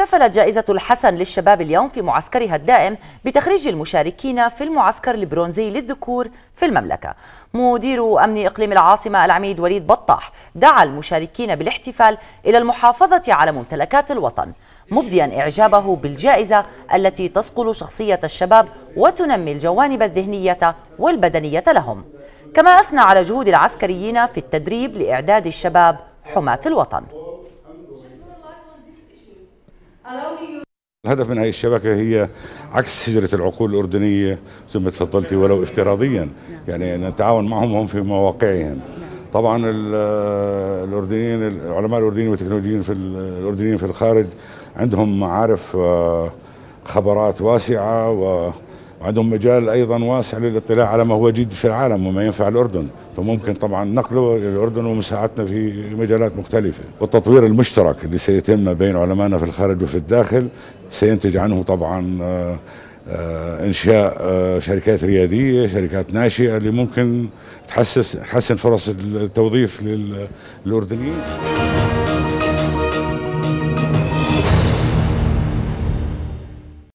احتفلت جائزة الحسن للشباب اليوم في معسكرها الدائم بتخريج المشاركين في المعسكر البرونزي للذكور في المملكة مدير أمن إقليم العاصمة العميد وليد بطاح دعا المشاركين بالاحتفال إلى المحافظة على ممتلكات الوطن مبديا إعجابه بالجائزة التي تصقل شخصية الشباب وتنمي الجوانب الذهنية والبدنية لهم كما أثنى على جهود العسكريين في التدريب لإعداد الشباب حماة الوطن الهدف من هذه الشبكة هي عكس هجرة العقول الأردنية ثم ما تفضلتي ولو افتراضيا يعني نتعاون معهم هم في مواقعهم طبعا الأردنيين العلماء الأردنيين والتكنولوجيين في الأردنيين في الخارج عندهم معارف آه، خبرات واسعة و وعندهم مجال ايضا واسع للاطلاع على ما هو جديد في العالم وما ينفع الاردن فممكن طبعا نقله الاردن ومساعدتنا في مجالات مختلفه والتطوير المشترك اللي سيتم بين علمائنا في الخارج وفي الداخل سينتج عنه طبعا آه، آه، انشاء آه، شركات رياديه شركات ناشئه اللي ممكن تحسس تحسن فرص التوظيف للاردنيين